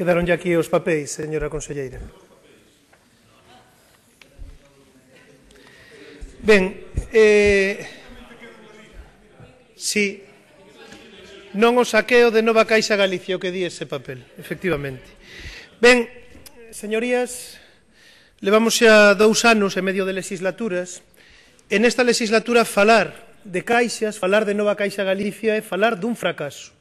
Quedaron aquí os papéis, señora conselleira. Ben, eh, Si... non o saqueo de Nova Caixa Galicia, o que di ese papel, efectivamente. Ben, señorías, levamos xa dous anos e medio de legislaturas. En esta legislatura falar de caixas, falar de Nova Caixa Galicia é falar dun fracaso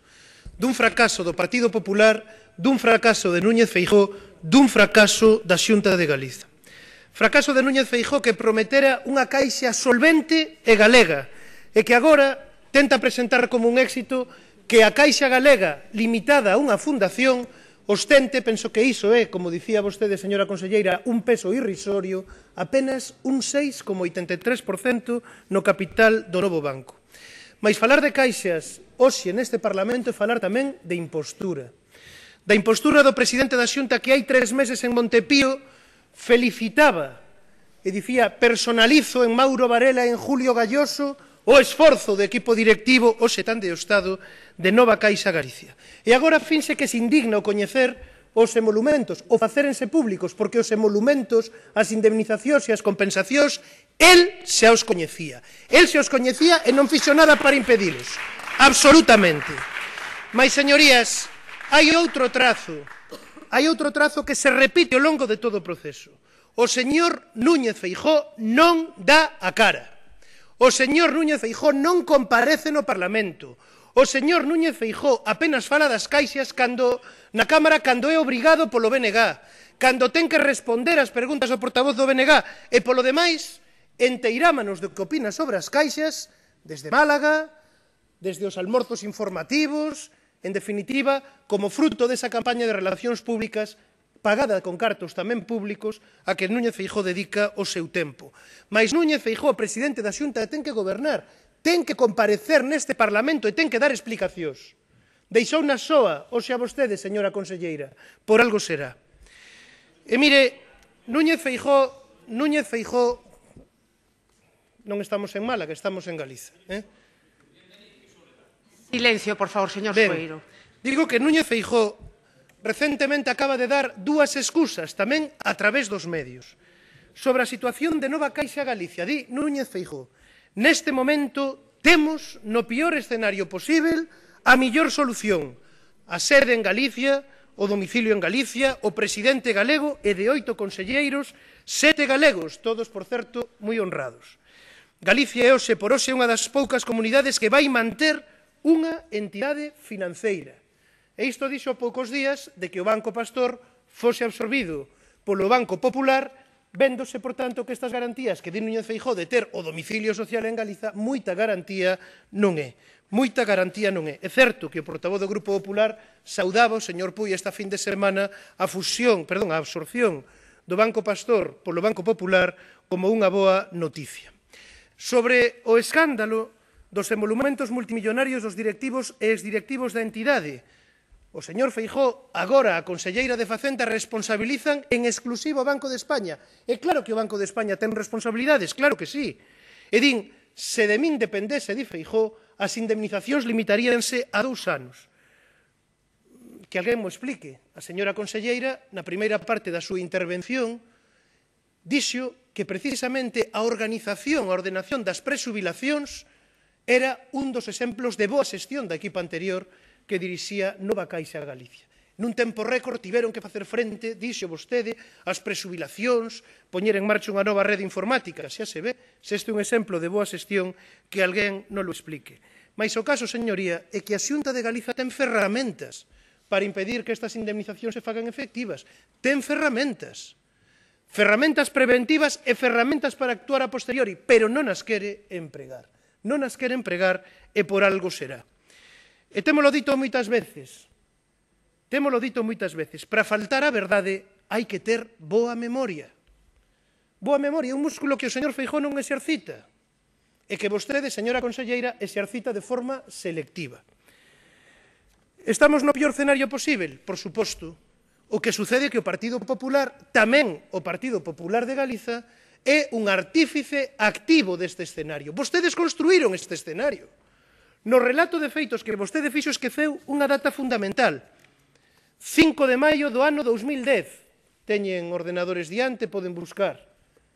dun fracaso do Partido Popular, dun fracaso de Núñez Feijó, dun fracaso da Xunta de Galiza. Fracaso de Núñez Feijó que prometera unha caixa solvente e galega e que agora tenta presentar como un éxito que a caixa galega limitada a unha fundación ostente, penso que iso é, como dicía vostede, señora conselleira, un peso irrisorio, apenas un 6,83% no capital do novo banco. Mais falar de caixas hoxe neste Parlamento é falar tamén de impostura. Da impostura do presidente da Xunta que hai tres meses en Montepío felicitaba e dicía personalizo en Mauro Varela e en Julio Galloso o esforzo do equipo directivo hoxe tan de Estado de Nova Caixa Galicia. E agora finse que se indigna o coñecer os emolumentos o facerense públicos, porque os emolumentos, as indemnizacións e as compensacións El se os coñecía. El se os coñecía e non fixo nada para impedilos. Absolutamente. Mais, señorías, hai outro trazo. Hai outro trazo que se repite ao longo de todo o proceso. O señor Núñez Feijó non dá a cara. O señor Núñez Feijó non comparece no Parlamento. O señor Núñez Feijó apenas fala das caixas cando na Cámara cando é obrigado polo BNG, cando ten que responder ás preguntas do portavoz do BNG e polo demais enteirámanos do que opina sobre as caixas, desde Málaga, desde os almorzos informativos, en definitiva, como fruto desa campaña de relacións públicas pagada con cartos tamén públicos a que Núñez Feijó dedica o seu tempo. Mais Núñez Feijó, presidente da Xunta, ten que gobernar, ten que comparecer neste Parlamento e ten que dar explicacións. Deixou na soa, ou xa vostede, señora conselleira, por algo será. E mire, Núñez Feijó, Núñez Feijó non estamos en Málaga, estamos en Galiza. Eh? Silencio, por favor, señor ben, Sueiro. Digo que Núñez Feijó recentemente acaba de dar dúas excusas tamén a través dos medios. Sobre a situación de Nova Caixa Galicia, di Núñez Feijó, neste momento temos no peor escenario posible a millor solución, a sede en Galicia, o domicilio en Galicia, o presidente galego e de oito conselleiros, sete galegos, todos, por certo, moi honrados. Galicia é hoxe por hoxe unha das poucas comunidades que vai manter unha entidade financeira. E isto dixo poucos días de que o Banco Pastor fose absorbido polo Banco Popular, véndose, por tanto, que estas garantías que di Núñez Feijó de ter o domicilio social en Galiza, moita garantía non é. Moita garantía non é. É certo que o portavoz do Grupo Popular saudaba o señor Puy esta fin de semana a fusión, perdón, a absorción do Banco Pastor polo Banco Popular como unha boa noticia sobre o escándalo dos emolumentos multimillonarios dos directivos e exdirectivos da entidade. O señor Feijó, agora a Conselleira de Facenda, responsabilizan en exclusivo o Banco de España. É claro que o Banco de España ten responsabilidades, claro que sí. E din, se de min dependese, di Feijó, as indemnizacións limitaríanse a dous anos. Que alguén mo explique. A señora Conselleira, na primeira parte da súa intervención, dixo que precisamente a organización, a ordenación das presubilacións era un dos exemplos de boa xestión da equipa anterior que dirixía Nova Caixa Galicia. Nun tempo récord tiveron que facer frente, dixo vostede, ás presubilacións, poñer en marcha unha nova rede informática, xa se ve, se este é un exemplo de boa xestión que alguén non lo explique. Mais o caso, señoría, é que a Xunta de Galiza ten ferramentas para impedir que estas indemnizacións se fagan efectivas. Ten ferramentas. Ferramentas preventivas e ferramentas para actuar a posteriori, pero non as quere empregar. Non as quere empregar e por algo será. E témolo dito moitas veces, témolo dito moitas veces, para faltar a verdade hai que ter boa memoria. Boa memoria, un músculo que o señor Feijó non exercita e que vostede, señora conselleira, exercita de forma selectiva. Estamos no pior cenario posible, por suposto, O que sucede é que o Partido Popular, tamén o Partido Popular de Galiza, é un artífice activo deste escenario. Vostedes construíron este escenario. No relato de feitos que vostede fixo esqueceu unha data fundamental. 5 de maio do ano 2010. Teñen ordenadores diante, poden buscar.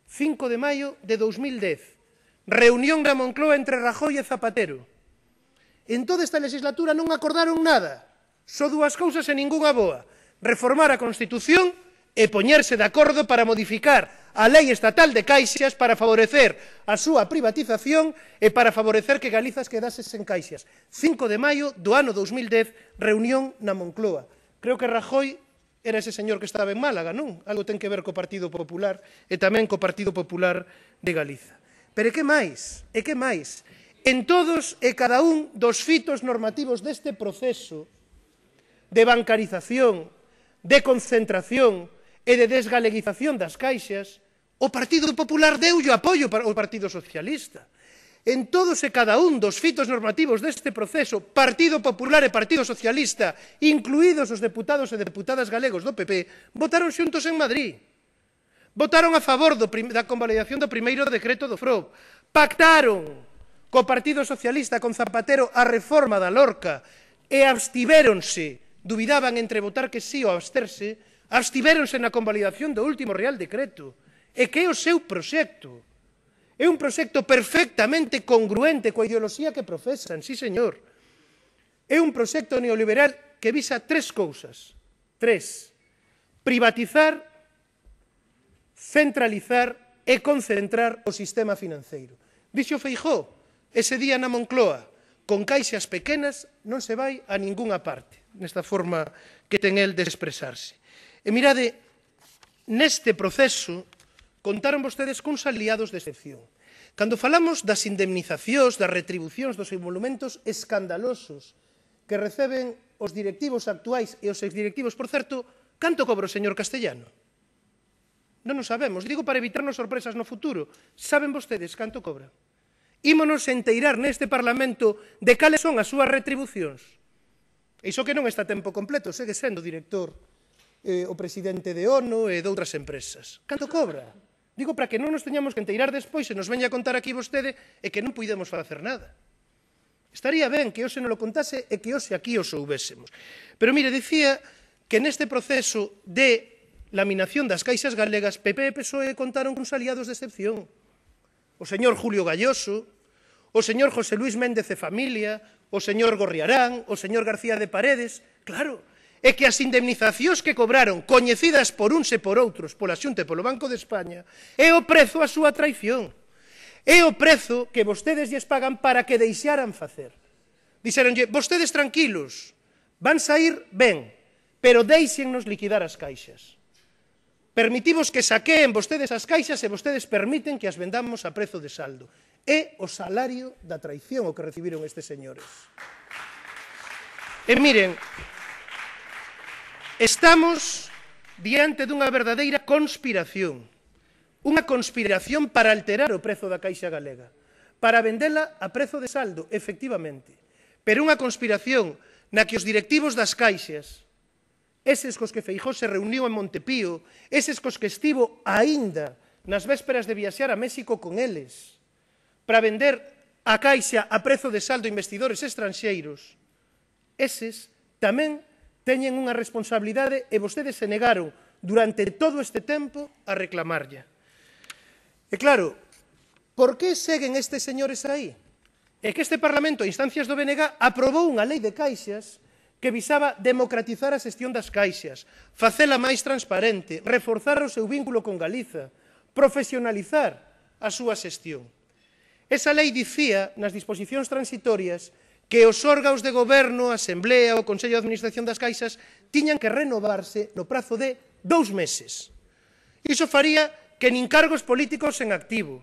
5 de maio de 2010. Reunión da Moncloa entre Rajoy e Zapatero. En toda esta legislatura non acordaron nada. Só dúas cousas e ningunha boa reformar a Constitución e poñerse de acordo para modificar a lei estatal de caixas para favorecer a súa privatización e para favorecer que Galizas quedase sen caixas. 5 de maio do ano 2010, reunión na Moncloa. Creo que Rajoy era ese señor que estaba en Málaga, non? Algo ten que ver co Partido Popular e tamén co Partido Popular de Galiza. Pero e que máis? E que máis? En todos e cada un dos fitos normativos deste proceso de bancarización, de concentración e de desgaleguización das caixas, o Partido Popular deulle apoio para o Partido Socialista. En todos e cada un dos fitos normativos deste proceso, Partido Popular e Partido Socialista, incluídos os deputados e deputadas galegos do PP, votaron xuntos en Madrid. Votaron a favor do da convalidación do primeiro decreto do FROB. Pactaron co Partido Socialista, con Zapatero, a reforma da Lorca e abstivéronse dubidaban entre votar que sí ou absterse, abstivéronse na convalidación do último Real Decreto. E que é o seu proxecto? É un proxecto perfectamente congruente coa ideoloxía que profesan, sí señor. É un proxecto neoliberal que visa tres cousas. Tres. Privatizar, centralizar e concentrar o sistema financeiro. Dixo Feijó, ese día na Moncloa, con caixas pequenas non se vai a ningunha parte nesta forma que ten el de expresarse. E mirade, neste proceso contaron vostedes cuns aliados de excepción. Cando falamos das indemnizacións, das retribucións, dos involumentos escandalosos que reciben os directivos actuais e os exdirectivos, por certo, canto cobra o señor Castellano? Non o sabemos. Digo para evitarnos sorpresas no futuro. Saben vostedes canto cobra? Ímonos enteirar neste Parlamento de cales son as súas retribucións. E iso que non está a tempo completo, segue sendo director eh, o presidente de ONU e de outras empresas. Canto cobra? Digo para que non nos teñamos que enteirar despois e nos veña a contar aquí vostede e que non puidemos facer nada. Estaría ben que hoxe non lo contase e que hoxe aquí o soubésemos. Pero mire, dicía que neste proceso de laminación das caixas galegas, PP e PSOE contaron cuns aliados de excepción. O señor Julio Galloso, o señor José Luis Méndez e Familia, o señor Gorriarán, o señor García de Paredes, claro, é que as indemnizacións que cobraron, coñecidas por uns e por outros, pola xunta e polo Banco de España, é o prezo a súa traición. É o prezo que vostedes lles pagan para que deixaran facer. Dixeronlle, vostedes tranquilos, van sair ben, pero deixennos liquidar as caixas. Permitimos que saqueen vostedes as caixas e vostedes permiten que as vendamos a prezo de saldo. É o salario da traición o que recibiron estes señores. E miren, estamos diante dunha verdadeira conspiración, unha conspiración para alterar o prezo da Caixa Galega, para vendela a prezo de saldo, efectivamente, pero unha conspiración na que os directivos das caixas, eses cos que Feijó se reuniu en Montepío, eses cos que estivo aínda nas vésperas de viaxear a México con eles, para vender a Caixa a prezo de saldo investidores estranxeiros, eses tamén teñen unha responsabilidade e vostedes se negaron durante todo este tempo a reclamarlla. E claro, por que seguen estes señores aí? É que este Parlamento, a instancias do BNG, aprobou unha lei de caixas que visaba democratizar a xestión das caixas, facela máis transparente, reforzar o seu vínculo con Galiza, profesionalizar a súa xestión. Esa lei dicía nas disposicións transitorias que os órgaos de goberno, a Asamblea, o Consello de Administración das Caixas tiñan que renovarse no prazo de dous meses. Iso faría que nin cargos políticos en activo,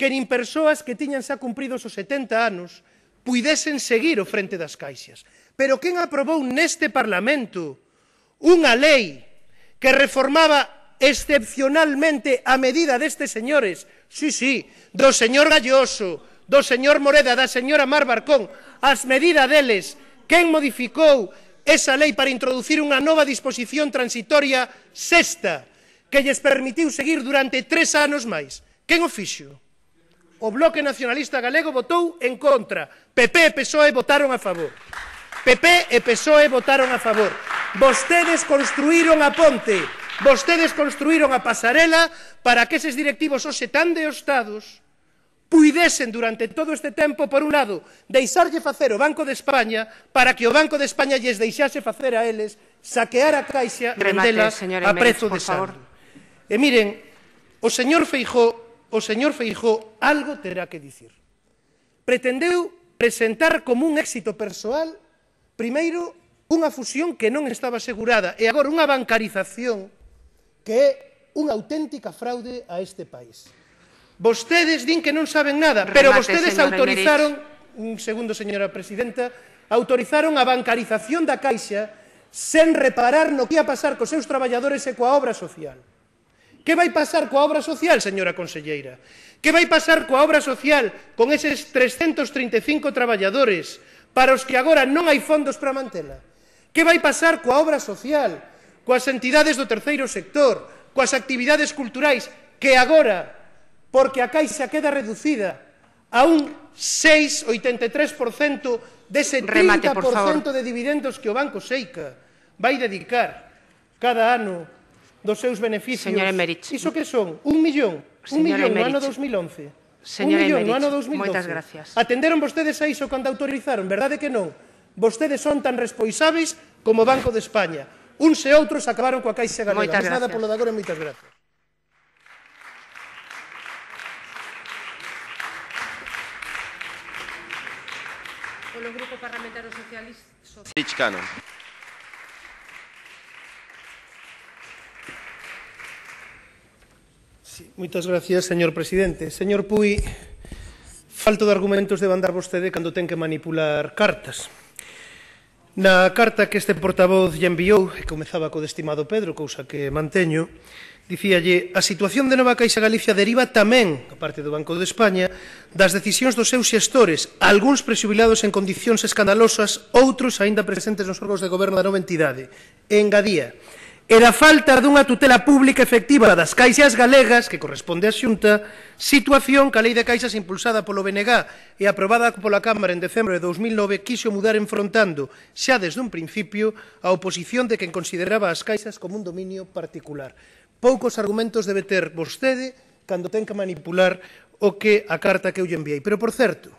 que nin persoas que tiñan xa cumpridos os 70 anos puidesen seguir o frente das caixas. Pero quen aprobou neste Parlamento unha lei que reformaba excepcionalmente a medida destes señores sí, sí, do señor Galloso, do señor Moreda, da señora Mar Barcón, as medidas deles, quen modificou esa lei para introducir unha nova disposición transitoria sexta que lles permitiu seguir durante tres anos máis. Quen o fixo? O Bloque Nacionalista Galego votou en contra. PP e PSOE votaron a favor. PP e PSOE votaron a favor. Vostedes construíron a ponte Vostedes construíron a pasarela para que eses directivos hoxe tan de Estados puidesen durante todo este tempo, por un lado, deixarlle facer o Banco de España para que o Banco de España lles deixase facer a eles saquear a Caixa e vendela a prezo de sal. E miren, o señor Feijó, o señor Feijó algo terá que dicir. Pretendeu presentar como un éxito persoal, primeiro, unha fusión que non estaba asegurada e agora unha bancarización que é unha auténtica fraude a este país. Vostedes din que non saben nada, Remate, pero vostedes autorizaron, Emerich. un segundo, señora presidenta, autorizaron a bancarización da Caixa sen reparar no que ia pasar cos seus traballadores e coa obra social. Que vai pasar coa obra social, señora conselleira? Que vai pasar coa obra social con eses 335 traballadores para os que agora non hai fondos para mantela? Que vai pasar coa obra social? coas entidades do terceiro sector, coas actividades culturais, que agora, porque a Caixa queda reducida a un 6,83% dese 30% Remate, de dividendos que o Banco Seica vai dedicar cada ano dos seus beneficios. Señora Emerich. Iso que son? Un millón. Un millón Emerich. no ano 2011. Señora un millón no ano 2012. moitas gracias. Atenderon vostedes a iso cando autorizaron, verdade que non? Vostedes son tan responsáveis como o Banco de España. Uns e outros acabaron coa Caixa Galega. Moitas gracias. nada polo de agora, moitas gracias. Polo Grupo Parlamentario Socialista... Sitchcano. Sí, moitas gracias, señor presidente. Señor Puy, falto de argumentos de bandar vostede cando ten que manipular cartas. Na carta que este portavoz lle enviou, e comezaba co destimado Pedro, cousa que manteño, dicíalle a situación de Nova Caixa Galicia deriva tamén, a parte do Banco de España, das decisións dos seus xestores, algúns presubilados en condicións escandalosas, outros aínda presentes nos órgãos de goberno da nova entidade. E engadía, e da falta dunha tutela pública efectiva das caixas galegas que corresponde á Xunta, situación que a Lei de Caixas impulsada polo BNG e aprobada pola Cámara en decembro de 2009 quixo mudar enfrontando xa desde un principio a oposición de quen consideraba as caixas como un dominio particular. Poucos argumentos debe ter vostede cando ten que manipular o que a carta que eu lle enviei. Pero, por certo,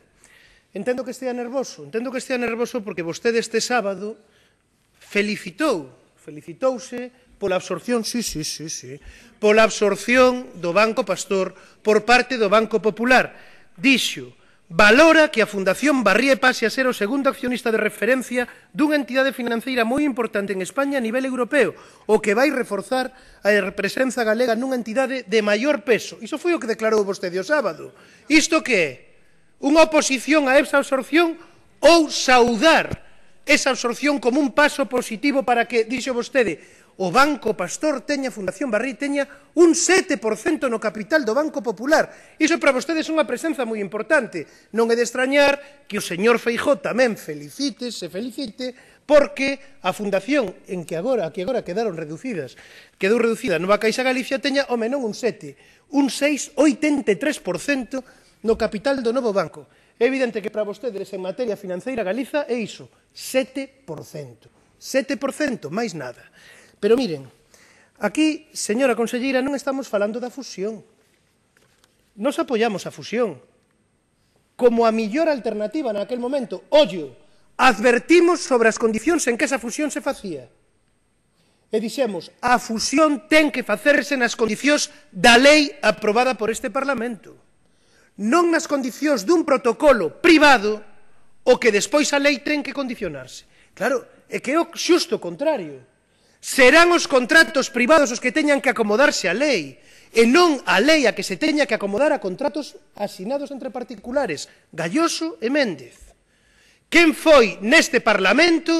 entendo que estea nervoso, entendo que estea nervoso porque vostede este sábado felicitou felicitouse pola absorción, sí, sí, sí, sí, pola absorción do Banco Pastor por parte do Banco Popular. Dixo, valora que a Fundación Barría e pase a ser o segundo accionista de referencia dunha entidade financeira moi importante en España a nivel europeo, o que vai reforzar a presenza galega nunha entidade de maior peso. Iso foi o que declarou vostede o sábado. Isto que é? Unha oposición a esa absorción ou saudar esa absorción como un paso positivo para que, dixo vostede, o Banco Pastor teña, Fundación Barrí teña un 7% no capital do Banco Popular. Iso para vostedes é unha presenza moi importante. Non é de extrañar que o señor Feijó tamén felicite, se felicite, porque a fundación en que agora, a que agora quedaron reducidas, quedou reducida Nova Caixa Galicia teña o menón un 7, un 6, 83% no capital do novo banco. É evidente que para vostedes en materia financeira Galiza é iso, 7%. 7%, máis nada. Pero miren, aquí, señora conselleira, non estamos falando da fusión. Nos apoiamos a fusión como a millor alternativa naquel momento. Ollo, advertimos sobre as condicións en que esa fusión se facía. E dixemos, a fusión ten que facerse nas condicións da lei aprobada por este Parlamento non nas condicións dun protocolo privado o que despois a lei ten que condicionarse. Claro, é que é o xusto contrario. Serán os contratos privados os que teñan que acomodarse á lei e non a lei a que se teña que acomodar a contratos asinados entre particulares, Galloso e Méndez. Quen foi neste Parlamento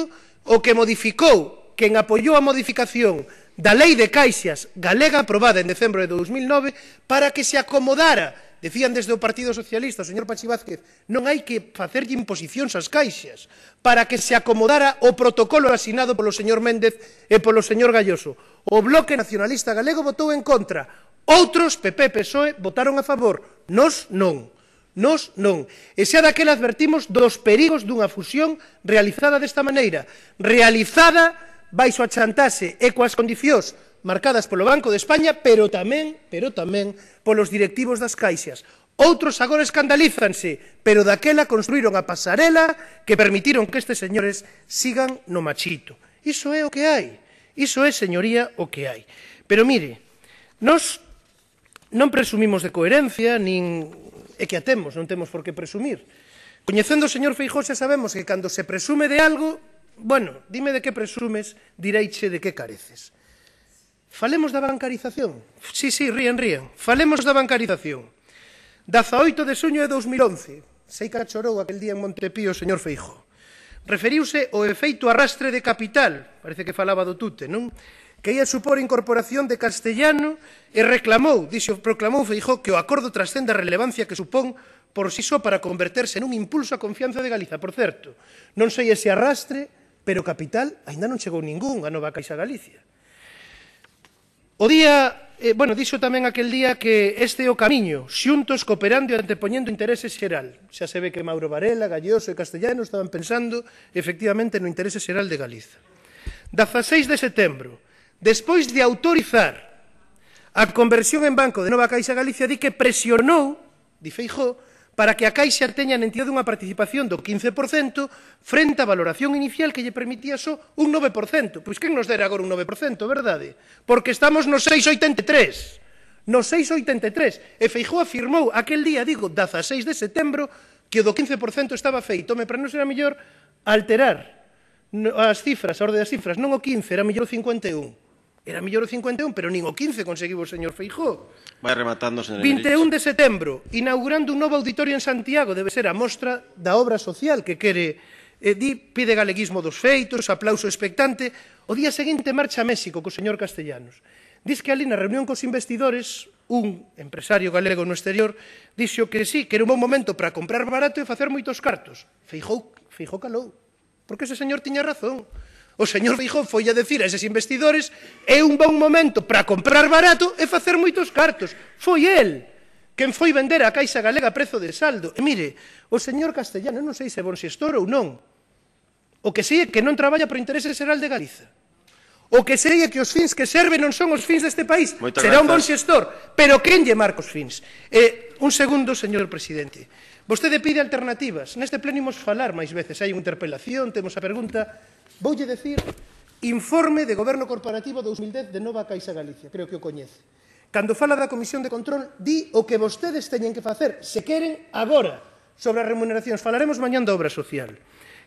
o que modificou, quen apoiou a modificación da lei de caixas galega aprobada en decembro de 2009 para que se acomodara Decían desde o Partido Socialista, o señor Pachi Vázquez, non hai que facerlle imposicións ás caixas para que se acomodara o protocolo asinado polo señor Méndez e polo señor Galloso. O Bloque Nacionalista Galego votou en contra. Outros, PP e PSOE, votaron a favor. Nos non. Nos non. E xa daquela advertimos dos perigos dunha fusión realizada desta maneira. Realizada baixo a chantaxe e coas condicións marcadas polo Banco de España, pero tamén, pero tamén polos directivos das caixas. Outros agora escandalízanse, pero daquela construíron a pasarela que permitiron que estes señores sigan no machito. Iso é o que hai. Iso é, señoría, o que hai. Pero mire, nós non presumimos de coherencia, nin é que atemos, non temos por que presumir. Coñecendo o señor Feijó xa sabemos que cando se presume de algo, bueno, dime de que presumes, direiche de que careces. Falemos da bancarización. Sí, sí, ríen, ríen. Falemos da bancarización. 18 de suño de 2011. Sei que chorou aquel día en Montepío o señor Feijo. Referiuse ao efeito arrastre de capital, parece que falaba do tute, non? Que ia supor incorporación de castellano e reclamou, dixo, proclamou Feijo que o acordo trascende a relevancia que supón por si sí só para converterse nun impulso á confianza de Galiza. Por certo, non sei ese arrastre, pero capital aínda non chegou ningún a nova Caixa Galicia. O día, eh, bueno, dixo tamén aquel día que este é o camiño, xuntos cooperando e antepoñendo interese xeral. Xa se ve que Mauro Varela, Galloso e Castellano estaban pensando efectivamente no interese xeral de Galiza. 16 de setembro, despois de autorizar a conversión en banco de Nova Caixa Galicia, di que presionou, di Feijó, para que a Caixa teña na entidade unha participación do 15% frente á valoración inicial que lle permitía só un 9%. Pois quen nos dera agora un 9%, verdade? Porque estamos no 6,83. No 6,83. E Feijó afirmou aquel día, digo, 16 de setembro, que o do 15% estaba feito. Home, para non será mellor alterar as cifras, a orde das cifras, non o 15, era mellor o 51. Era mellor o 51, pero nin o 15 conseguiu o señor Feijó. Vai rematando, señor 21 de setembro, inaugurando un novo auditorio en Santiago, debe ser a mostra da obra social que quere e eh, di pide galeguismo dos feitos, aplauso expectante. O día seguinte marcha a México co señor Castellanos. Diz que ali na reunión cos investidores, un empresario galego no exterior dixo que sí, que era un bon momento para comprar barato e facer moitos cartos. Feijou, Feijó calou, porque ese señor tiña razón. O señor Feijó foi a decir a eses investidores é un bon momento para comprar barato e facer moitos cartos. Foi el quen foi vender a Caixa Galega a prezo de saldo. E mire, o señor Castellano non sei se é bon xestor ou non. O que sei é que non traballa por interese xeral de Galiza. O que sei é que os fins que serve non son os fins deste país. Moitas Será gracias. un bon xestor, pero quen lle marca os fins? Eh, un segundo, señor presidente. Vostede pide alternativas. Neste pleno imos falar máis veces. Hai unha interpelación, temos a pregunta. Voulle decir, informe de Goberno Corporativo 2010 de Nova Caixa Galicia. Creo que o coñece. Cando fala da Comisión de Control, di o que vostedes teñen que facer, se queren, agora, sobre as remuneracións. Falaremos mañan da obra social.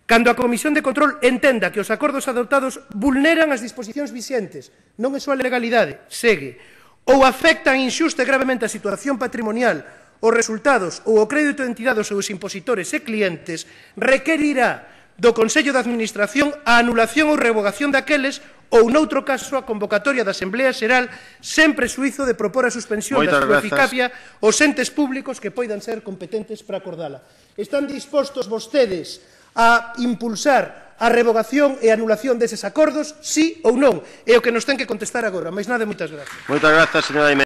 Cando a Comisión de Control entenda que os acordos adoptados vulneran as disposicións vixentes, non é súa legalidade, segue, ou afectan inxusta gravemente a situación patrimonial os resultados ou o crédito de entidades aos seus impositores e clientes requerirá do Consello de Administración a anulación ou revogación daqueles ou noutro caso a convocatoria da Asamblea Xeral sempre suizo de propor a suspensión da súa eficacia aos entes públicos que poidan ser competentes para acordala. Están dispostos vostedes a impulsar a revogación e anulación deses acordos, sí ou non? É o que nos ten que contestar agora. Mais nada, moitas grazas. Moitas grazas, señora